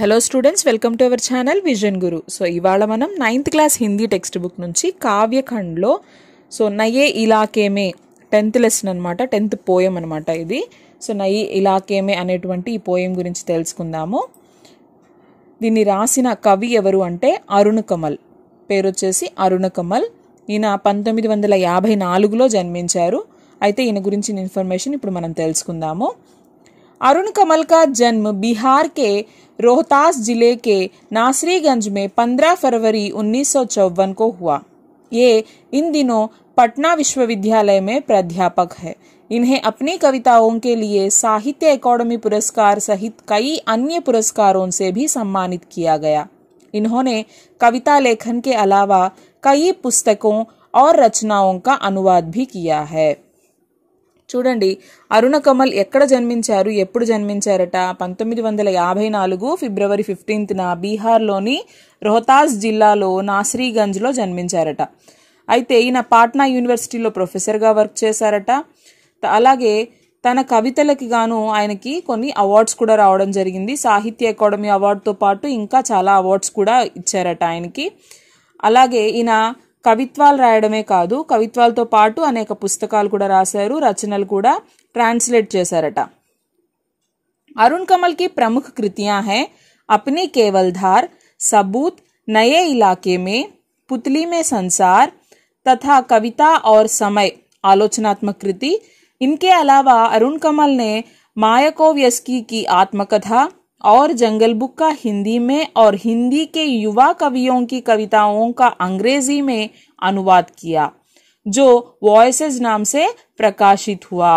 Hello students welcome to our channel vision guru so ఇవాళ మనం ninth class Hindi text book నుంచి కావ్యఖండ్లో సో నయే ఇలాకేమే టెన్త్ లెసన్ అనమాట టెన్త్ పోయం అనమాట ఇది సో నయే ఇలాకేమే అనేటువంటి ఈ పోయం గురించి తెలుసుకుందాము దీన్ని రాసిన కవి ఎవరు అంటే అరుణ్ కమల్ పేరు వచ్చేసి అరుణ్ కమల్ ఈయన పంతొమ్మిది వందల యాభై నాలుగులో జన్మించారు అయితే ఈయన గురించిన ఇన్ఫర్మేషన్ ఇప్పుడు మనం తెలుసుకుందాము अरुण कमल का जन्म बिहार के रोहतास जिले के नासरीगंज में 15 फरवरी उन्नीस को हुआ ये इन दिनों पटना विश्वविद्यालय में प्राध्यापक है इन्हें अपनी कविताओं के लिए साहित्य अकादमी पुरस्कार सहित कई अन्य पुरस्कारों से भी सम्मानित किया गया इन्होंने कविता लेखन के अलावा कई पुस्तकों और रचनाओं का अनुवाद भी किया है చూడండి అరుణ కమల్ ఎక్కడ జన్మించారు ఎప్పుడు జన్మించారట పంతొమ్మిది వందల యాభై నాలుగు ఫిబ్రవరి ఫిఫ్టీన్త్న బీహార్లోని రోహతాస్ జిల్లాలో నాస్రీగంజ్లో జన్మించారట అయితే ఈయన పాట్నా యూనివర్సిటీలో ప్రొఫెసర్గా వర్క్ చేశారట అలాగే తన కవితలకి గాను ఆయనకి కొన్ని అవార్డ్స్ కూడా రావడం జరిగింది సాహిత్య అకాడమీ అవార్డుతో పాటు ఇంకా చాలా అవార్డ్స్ కూడా ఇచ్చారట ఆయనకి అలాగే ఈయన కవిత్వాలు రాయడమే కాదు కవిత్వాలతో పాటు అనేక పుస్తకాలు కూడా రాశారు రచనలు కూడా ట్రాన్స్లేట్ చేశారట अरुण कमल की प्रमुख कृतियां हैं अपनी केवल धार सबूत नए इलाके में पुतली में संसार तथा कविता और समय आलोचनात्मक कृति इनके अलावा अरुण कमल ने मायाकोव्यस्की की आत्मकथा और जंगल बुक का हिंदी में और हिंदी के युवा कवियों की कविताओं का अंग्रेजी में अनुवाद किया जो వాయిసెస్ नाम से ప్రకాశిత్ हुआ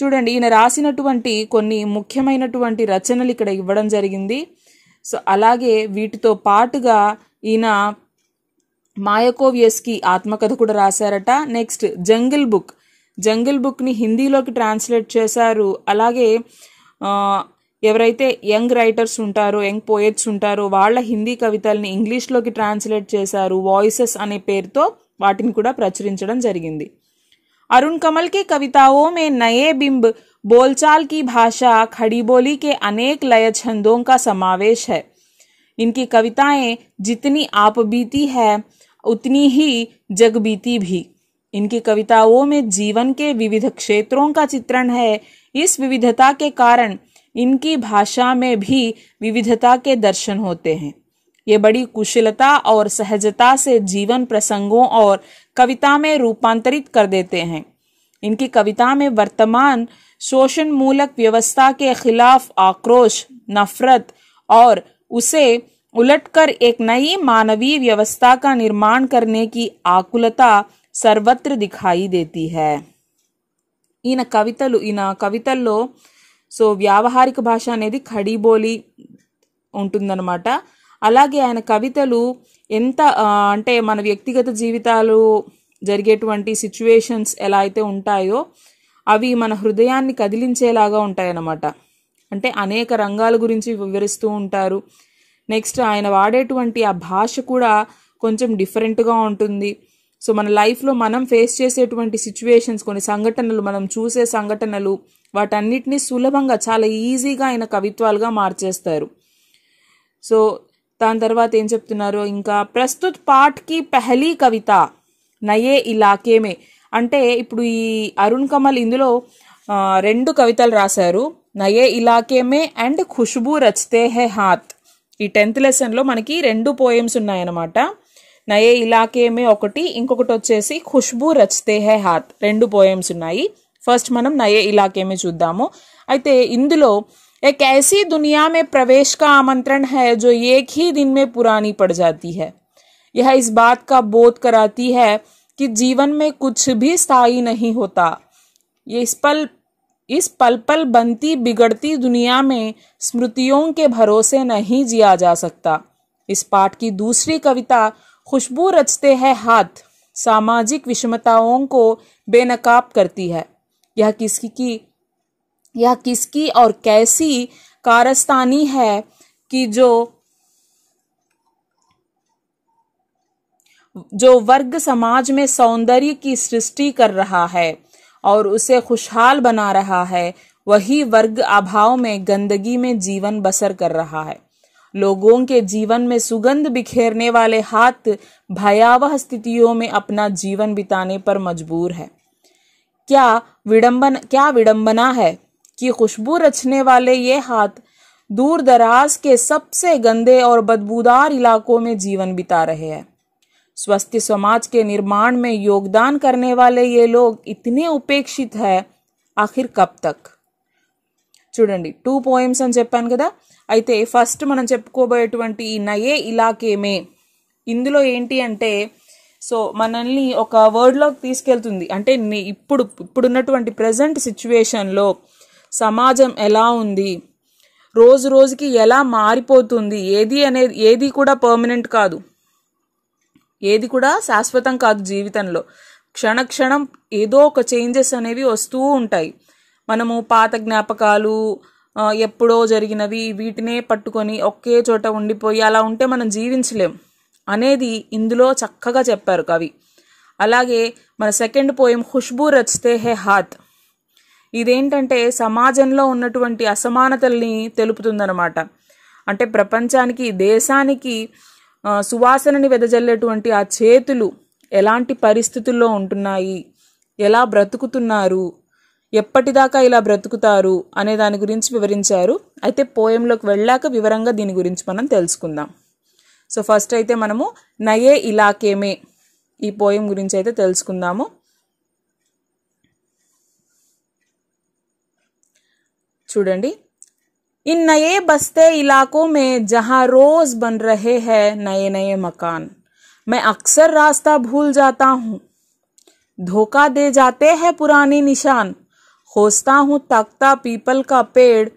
చూడండి ఈయన రాసినటువంటి కొన్ని ముఖ్యమైనటువంటి రచనలు ఇక్కడ ఇవ్వడం జరిగింది సో అలాగే వీటితో పాటుగా ఈయన మాయకోవియస్కి ఆత్మకథ కూడా రాశారట నెక్స్ట్ జంగిల్ బుక్ జంగిల్ బుక్ని హిందీలోకి ట్రాన్స్లేట్ చేశారు అలాగే అవరైతే యంగ్ రైటర్స్ ఉంటారో యంగ్ పోయెట్స్ ఉంటారో వాళ్ళ హిందీ కవితల్ని ఇంగ్లీష్లోకి ట్రాన్స్లేట్ చేశారు వాయిసెస్ అనే పేరుతో వాటిని కూడా ప్రచరించడం జరిగింది. అరుణ్ కమల్ కే కవితావో మే నయే బింబ बोलचाल की भाषा खड़ी बोली के अनेक लय छंदों का समावेश है। इनकी कविताएं जितनी आपबीती है उतनी ही जगबीती भी। इनके कविताओं में जीवन के विविध क्षेत्रों का चित्रण है। इस विविधता के कारण इनकी भाषा में भी विविधता के दर्शन होते हैं ये बड़ी कुशलता और सहजता से जीवन प्रसंगों और कविता में रूपांतरित कर देते हैं इनकी कविता में वर्तमान शोषण मूलक व्यवस्था के खिलाफ आक्रोश नफरत और उसे उलटकर एक नई मानवीय व्यवस्था का निर्माण करने की आकुलता सर्वत्र दिखाई देती है ఈయన इन ఈయన కవితల్లో సో వ్యావహారిక భాష అనేది ఖడీబోలి ఉంటుందన్నమాట అలాగే ఆయన కవితలు ఎంత అంటే మన వ్యక్తిగత జీవితాలు జరిగేటువంటి సిచ్యువేషన్స్ ఎలా అయితే ఉంటాయో అవి మన హృదయాన్ని కదిలించేలాగా ఉంటాయన్నమాట అంటే అనేక రంగాల గురించి వివరిస్తూ ఉంటారు నెక్స్ట్ ఆయన వాడేటువంటి ఆ భాష కూడా కొంచెం డిఫరెంట్గా ఉంటుంది సో మన లైఫ్లో మనం ఫేస్ చేసేటువంటి సిచ్యువేషన్స్ కొన్ని సంఘటనలు మనం చూసే సంఘటనలు వాటన్నిటిని సులభంగా చాలా ఈజీగా ఆయన కవిత్వాలుగా మార్చేస్తారు సో దాని తర్వాత ఏం చెప్తున్నారు ఇంకా ప్రస్తుత్ పాట్కి పెహలీ కవిత నయే ఇలాకేమే అంటే ఇప్పుడు ఈ అరుణ్ కమల్ ఇందులో రెండు కవితలు రాశారు నయే ఇలాకేమే అండ్ ఖుష్బూ రచ్తే హే హాత్ ఈ టెన్త్ లెసన్లో మనకి రెండు పోయమ్స్ ఉన్నాయన్నమాట नए इलाके में इंकोटे खुशबू रचते है हाथ रे पोएम्स उ फस्ट मनम नए इलाके में चूदा अच्छे इंदो एक ऐसी दुनिया में प्रवेश का आमंत्रण है जो एक ही दिन में पुरानी पड़ जाती है यह इस बात का बोध कराती है कि जीवन में कुछ भी स्थायी नहीं होता ये इस पल इस पल पल बनती बिगड़ती दुनिया में स्मृतियों के भरोसे नहीं जिया जा सकता इस पाठ की दूसरी कविता खुशबू रचते हैं हाथ सामाजिक विषमताओं को बेनकाब करती है यह किसकी की यह किसकी और कैसी कारस्तानी है कि जो जो वर्ग समाज में सौंदर्य की सृष्टि कर रहा है और उसे खुशहाल बना रहा है वही वर्ग अभाव में गंदगी में जीवन बसर कर रहा है लोगों के जीवन में सुगंध बिखेरने वाले हाथ भयावह स्थितियों में अपना जीवन बिताने पर मजबूर है क्या विडंबन क्या विडंबना है कि खुशबू रचने वाले ये हाथ दूर दराज के सबसे गंदे और बदबूदार इलाकों में जीवन बिता रहे हैं स्वस्थ समाज के निर्माण में योगदान करने वाले ये लोग इतने उपेक्षित है आखिर कब तक चूँ टू पोएम्स అని कदा అయితే ఫస్ట్ మనం చెప్పుకోబోయేటువంటి ఈ నయే ఇలాకేమే ఇందులో ఏంటి అంటే సో మనల్ని ఒక వర్డ్లోకి తీసుకెళ్తుంది అంటే ఇప్పుడు ఇప్పుడున్నటువంటి ప్రజెంట్ సిచ్యువేషన్లో సమాజం ఎలా ఉంది రోజు రోజుకి ఎలా మారిపోతుంది ఏది అనేది ఏది కూడా పర్మనెంట్ కాదు ఏది కూడా శాశ్వతం కాదు జీవితంలో క్షణ క్షణం ఏదో ఒక చేంజెస్ అనేవి వస్తూ ఉంటాయి మనము పాత జ్ఞాపకాలు ఎప్పుడో జరిగినవి వీటినే పట్టుకొని ఒకే చోట ఉండిపోయి అలా ఉంటే మనం జీవించలేం అనేది ఇందులో చక్కగా చెప్పారు కవి అలాగే మన సెకండ్ పోయం ఖుష్బూ రచితే హే హాత్ ఇదేంటంటే సమాజంలో ఉన్నటువంటి అసమానతల్ని తెలుపుతుందనమాట అంటే ప్రపంచానికి దేశానికి సువాసనని వెదజల్లేటువంటి ఆ చేతులు ఎలాంటి పరిస్థితుల్లో ఉంటున్నాయి ఎలా బ్రతుకుతున్నారు ఎప్పటిదాకా ఇలా బ్రతుకుతారు అనే దాని గురించి వివరించారు అయితే పోయంలోకి వెళ్ళాక వివరంగా దీని గురించి మనం తెలుసుకుందాం సో ఫస్ట్ అయితే మనము నయే ఇలాకేమే ఈ పోయం గురించి అయితే తెలుసుకుందాము చూడండి ఇన్ నయే బస్తే ఇలాకో మే జహా రోజ్ బన్ రహే హే నయే నయే మకాన్ మే అక్సర్ రాస్తా భూల్ జాతా हूँ धोखा दे जाते हैं पुराने खोजता हूँ ताकता पीपल का पेड़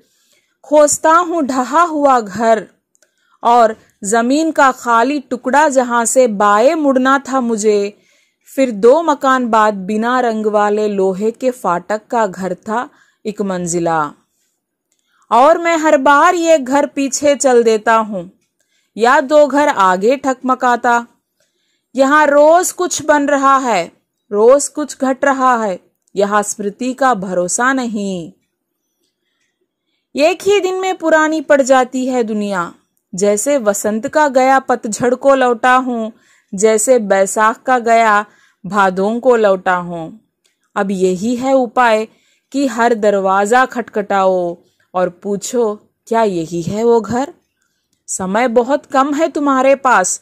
खोजता हूँ ढहा हुआ घर और ज़मीन का खाली टुकड़ा जहाँ से बाएं मुड़ना था मुझे फिर दो मकान बाद बिना रंग वाले लोहे के फाटक का घर था एक मंजिला और मैं हर बार ये घर पीछे चल देता हूँ या दो घर आगे ठकमकाता यहाँ रोज कुछ बन रहा है रोज कुछ घट रहा है यह स्मृति का भरोसा नहीं एक ही दिन में पुरानी पड़ जाती है दुनिया जैसे वसंत का गया पतझड़ को लौटा हूं जैसे बैसाख का गया भादों को लौटा हूं अब यही है उपाय कि हर दरवाजा खटखटाओ और पूछो क्या यही है वो घर समय बहुत कम है तुम्हारे पास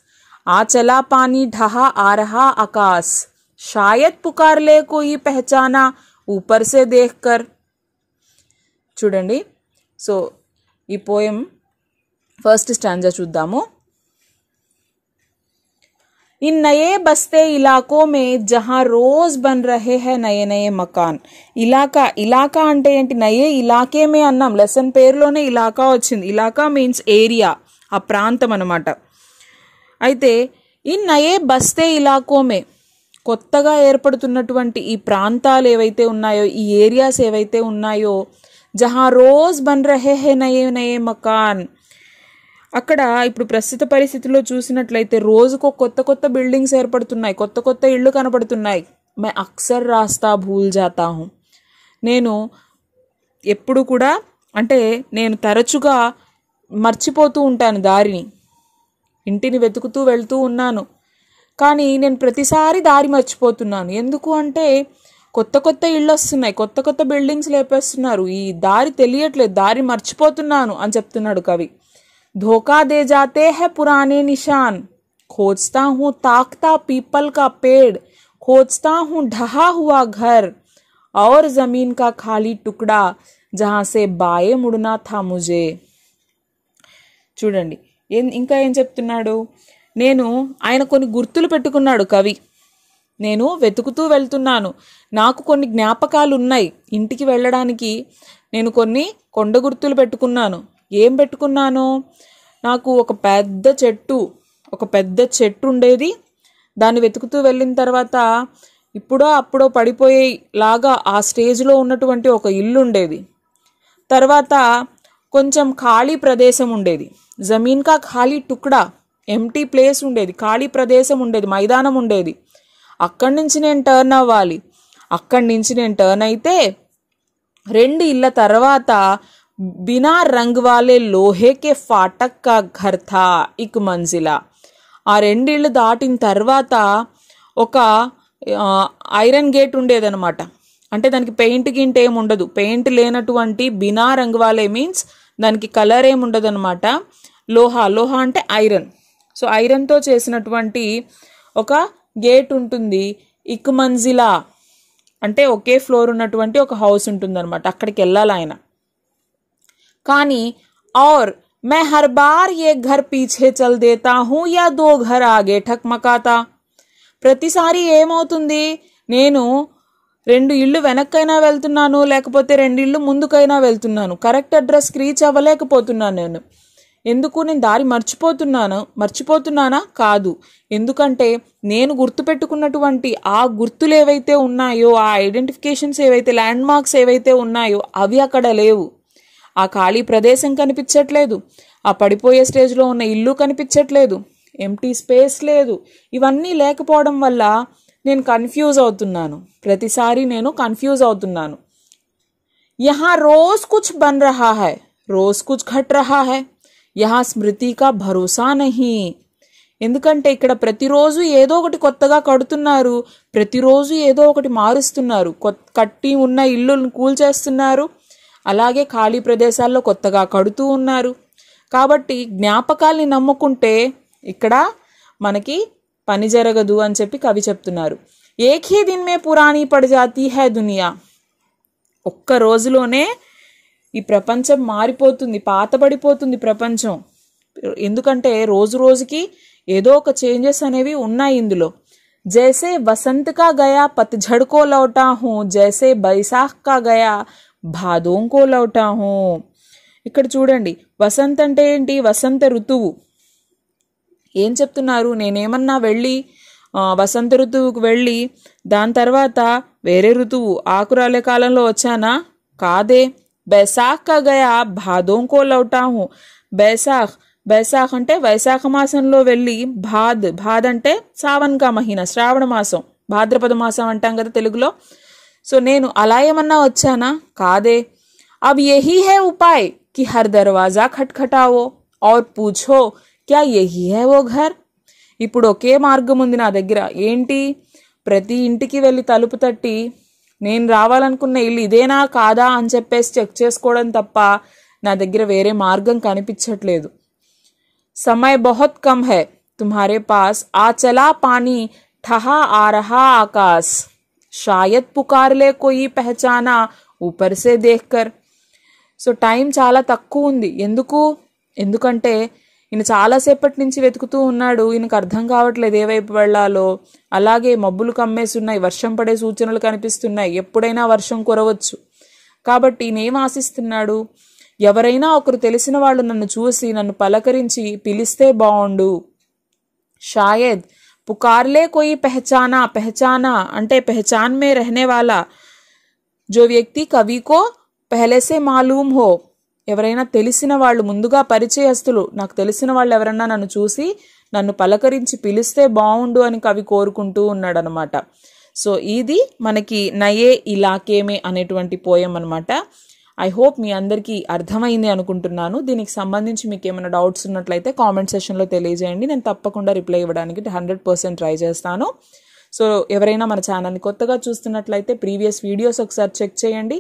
आ चला पानी ढहा आ रहा आकाश शायद पुकार ले कोई पहचाना ऊपर से देखकर చూడండి సో ఈ పోయం ఫస్ట్ స్టాంజా చూద్దాము इन नए बस्ते इलाकों में जहाँ रोज़ बन रहे हैं नए नए मकान ఇలాకా ఇలాకా అంటే ఏంటి నయే ఇలాకేమే అన్నాం లెసన్ పేరులోనే ఇలాకా వచ్చింది ఇలాకా మీన్స్ ఏరియా ఆ ప్రాంతం అనమాట అయితే ఇన్ నయే బస్తే ఇలాకోమే కొత్తగా ఏర్పడుతున్నటువంటి ఈ ప్రాంతాలు ఏవైతే ఉన్నాయో ఈ ఏరియాస్ ఏవైతే ఉన్నాయో జహా రోజ్ బన్ రహే హే నయే నయే మకాన్ అక్కడ ఇప్పుడు ప్రస్తుత పరిస్థితుల్లో చూసినట్లయితే రోజుకో కొత్త కొత్త బిల్డింగ్స్ ఏర్పడుతున్నాయి కొత్త కొత్త ఇళ్ళు కనపడుతున్నాయి మే అక్సర్ రాస్తా భూల్ జాతా నేను ఎప్పుడు కూడా అంటే నేను తరచుగా మర్చిపోతూ ఉంటాను దారిని ఇంటిని వెతుకుతూ వెళ్తూ ఉన్నాను కానీ నేను ప్రతిసారి దారి మర్చిపోతున్నాను ఎందుకు అంటే కొత్త కొత్త ఇళ్ళు వస్తున్నాయి కొత్త కొత్త బిల్డింగ్స్ లేపేస్తున్నారు ఈ దారి తెలియట్లేదు దారి మర్చిపోతున్నాను అని చెప్తున్నాడు కవి ధోకా దే జాతే హే పురాణే నిషాన్ ఖోజ్తా हूँ తాక్తా పీపల్ కా పేడ్ ఖోజ్తా हूँ ఢహా హువా ఘర్ ఔర్ జమీన్ కా ఖాళీ టుకడా जहां से ముడునా థా ముజే చూడండి ఇంకా ఏం చెప్తున్నాడు నేను ఆయన కొన్ని గుర్తులు పెట్టుకున్నాడు కవి నేను వెతుకుతూ వెళ్తున్నాను నాకు కొన్ని జ్ఞాపకాలు ఉన్నాయి ఇంటికి వెళ్ళడానికి నేను కొన్ని కొండ గుర్తులు పెట్టుకున్నాను ఏం పెట్టుకున్నాను నాకు ఒక పెద్ద చెట్టు ఒక పెద్ద చెట్టు ఉండేది దాన్ని వెతుకుతూ వెళ్ళిన తర్వాత ఇప్పుడో అప్పుడో పడిపోయే లాగా ఆ స్టేజ్లో ఉన్నటువంటి ఒక ఇల్లు ఉండేది తర్వాత కొంచెం ఖాళీ ప్రదేశం ఉండేది జమీన్ కా ఖాళీ టుక్డా ఎంటీ ప్లేస్ ఉండేది ఖాళీ ప్రదేశం ఉండేది మైదానం ఉండేది అక్కడి నుంచి నేను టర్న్ అవ్వాలి అక్కడి నుంచి నేను టర్న్ అయితే రెండు ఇళ్ళ తర్వాత బినా రంగ్ వాలే లోహేకే ఫాటక్ కా ఇక్ మంజిలా ఆ రెండిళ్ళు దాటిన తర్వాత ఒక ఐరన్ గేట్ ఉండేదనమాట అంటే దానికి పెయింట్ గింట్ ఏమి ఉండదు పెయింట్ లేనటువంటి బినా వాలే మీన్స్ దానికి కలర్ ఏమి ఉండదు అనమాట లోహ లోహ అంటే ఐరన్ సో ఐరన్తో చేసినటువంటి ఒక గేట్ ఉంటుంది ఇక్ మంజిలా అంటే ఒకే ఫ్లోర్ ఉన్నటువంటి ఒక హౌస్ ఉంటుందన్నమాట అక్కడికి వెళ్ళాలి ఆయన కానీ ఆర్ మే హర్ బార్ ఏ ఘర్ పీచే చల్ దేతా హూ యా దో ఘర్ ఆగే ఠక్మకాతా ప్రతిసారి ఏమవుతుంది నేను రెండు ఇళ్ళు వెనక్కైనా వెళ్తున్నాను లేకపోతే రెండు ఇళ్ళు ముందుకైనా వెళ్తున్నాను కరెక్ట్ అడ్రస్కి రీచ్ అవ్వలేకపోతున్నాను నేను ఎందుకు నేను దారి మర్చిపోతున్నాను మర్చిపోతున్నానా కాదు ఎందుకంటే నేను గుర్తుపెట్టుకున్నటువంటి ఆ గుర్తులు ఏవైతే ఉన్నాయో ఆ ఐడెంటిఫికేషన్స్ ఏవైతే ల్యాండ్ మార్క్స్ ఏవైతే ఉన్నాయో అవి అక్కడ లేవు ఆ ఖాళీ ప్రదేశం కనిపించట్లేదు ఆ పడిపోయే స్టేజ్లో ఉన్న ఇల్లు కనిపించట్లేదు ఎంటీ స్పేస్ లేదు ఇవన్నీ లేకపోవడం వల్ల నేను కన్ఫ్యూజ్ అవుతున్నాను ప్రతిసారి నేను కన్ఫ్యూజ్ అవుతున్నాను యహా రోజ్ కుచ్ బన్ రహా హై రోజ్ కుచ్ ఘట్ రహా హై యహా స్మృతిక భరోసా నహి ఎందుకంటే ఇక్కడ ప్రతిరోజు ఏదో ఒకటి కొత్తగా కడుతున్నారు ప్రతిరోజు ఏదో ఒకటి మారుస్తున్నారు కట్టి ఉన్న ఇల్లులను కూల్చేస్తున్నారు అలాగే ఖాళీ ప్రదేశాల్లో కొత్తగా కడుతూ ఉన్నారు కాబట్టి జ్ఞాపకాల్ని నమ్ముకుంటే ఇక్కడ మనకి పని జరగదు అని చెప్పి కవి చెప్తున్నారు ఏకీ దిన్మే పురాణీ పడజాతి హే దునియా ఒక్క రోజులోనే ఈ ప్రపంచం మారిపోతుంది పాతబడిపోతుంది ప్రపంచం ఎందుకంటే రోజు రోజుకి ఏదో ఒక చేంజెస్ అనేవి ఉన్నాయి ఇందులో జైసే వసంతకా గయా పతఝడ్కో లౌటా హూ జైసే కా గయా భాదోంకో లౌటా హూ ఇక్కడ చూడండి వసంత్ అంటే ఏంటి వసంత ఋతువు ఏం చెప్తున్నారు నేనేమన్నా వెళ్ళి వసంత ఋతువుకు వెళ్ళి దాని తర్వాత వేరే ఋతువు ఆకురాలే కాలంలో వచ్చానా కాదే बैसाख का గయా భాదోంకో లౌటా హూ बैसाख बैसाख అంటే వైశాఖ మాసంలో వెళ్ళి భాద్ భాద్ అంటే సావన్ కా మహీనా శ్రావణ మాసం భాద్రపద మాసం అంటాం కదా తెలుగులో సో నేను అలా ఏమన్నా వచ్చానా కాదే अब यही है उपाय कि हर दरवाजा खटखटाओ और पूछो क्या यही है वो घर ఇప్పుడు ఒకే మార్గం ఉంది నా దగ్గర ఏంటి ప్రతి ఇంటికి వెళ్ళి తలుపు తట్టి నేను రావాలనుకున్న ఇల్లు ఇదేనా కాదా అని చెప్పేసి చెక్ చేసుకోవడం తప్ప నా దగ్గర వేరే మార్గం కనిపించట్లేదు సమయ బహుత్ కమ్ హే తుమ్హారే పాస్ ఆ చలా పానీ ఠహా ఆ रहा ఆకాశ్ शायद पुकार ले कोई ఊపరిసే ऊपर సో టైం చాలా తక్కువ ఉంది ఎందుకు ఎందుకంటే ఈయన చాలాసేపటి నుంచి వెతుకుతూ ఉన్నాడు ఈయనకు అర్థం కావట్లేదు ఏవైపు వెళ్లాలో అలాగే మబ్బులు కమ్మేస్తున్నాయి వర్షం పడే సూచనలు కనిపిస్తున్నాయి ఎప్పుడైనా వర్షం కురవచ్చు కాబట్టి ఏం ఆశిస్తున్నాడు ఎవరైనా ఒకరు తెలిసిన వాళ్ళు నన్ను చూసి నన్ను పలకరించి పిలిస్తే బాగుండు షాయద్ పుకార్లే కోయి పెహచానా పెహచానా అంటే పెహచాన్ మే రహనే వాళ్ళ జో వ్యక్తి కవికో పెహలేసే మాలూమ్ హో ఎవరైనా తెలిసిన వాళ్ళు ముందుగా పరిచయస్తులు నాకు తెలిసిన వాళ్ళు ఎవరన్నా నన్ను చూసి నన్ను పలకరించి పిలిస్తే బాగుండు అని కవి కోరుకుంటూ ఉన్నాడనమాట సో ఇది మనకి నయే ఇలాకేమే అనేటువంటి పోయం అనమాట ఐ హోప్ మీ అందరికీ అర్థమైంది అనుకుంటున్నాను దీనికి సంబంధించి మీకు ఏమైనా డౌట్స్ ఉన్నట్లయితే కామెంట్ సెషన్లో తెలియజేయండి నేను తప్పకుండా రిప్లై ఇవ్వడానికి హండ్రెడ్ పర్సెంట్ ట్రై చేస్తాను సో ఎవరైనా మన ఛానల్ని కొత్తగా చూస్తున్నట్లయితే ప్రీవియస్ వీడియోస్ ఒకసారి చెక్ చేయండి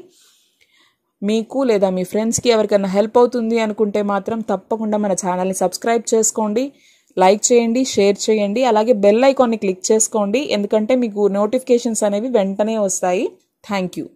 మీకు లేదా మీ ఫ్రెండ్స్కి ఎవరికైనా హెల్ప్ అవుతుంది అనుకుంటే మాత్రం తప్పకుండా మన ఛానల్ని సబ్స్క్రైబ్ చేసుకోండి లైక్ చేయండి షేర్ చేయండి అలాగే బెల్ ఐకాన్ని క్లిక్ చేసుకోండి ఎందుకంటే మీకు నోటిఫికేషన్స్ అనేవి వెంటనే వస్తాయి థ్యాంక్ యూ